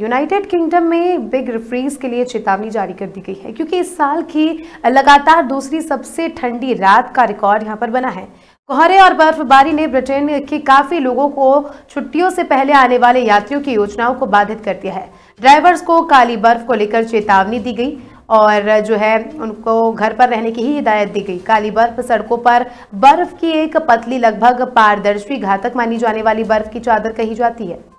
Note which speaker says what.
Speaker 1: United Kingdom में big refreeze के लिए चेतावनी जारी कर दी गई है क्योंकि इस साल की लगातार दूसरी सबसे ठंडी रात का रिकॉर्ड यहां पर बना है कोहरे और बर्फबारी ने ब्रिटेन के काफी लोगों को छुट्टियों से पहले आने वाले यात्रियों की योजनाओं को बाधित कर दिया है ड्राइवर्स को काली बर्फ को लेकर चेतावनी दी गई और जो है उनको घर पर रहने की ही हिदायत दी गई काली बर्फ सड़कों पर बर्फ की एक पतली लगभग पारदर्शी घातक मानी जाने वाली बर्फ की चादर कही जाती है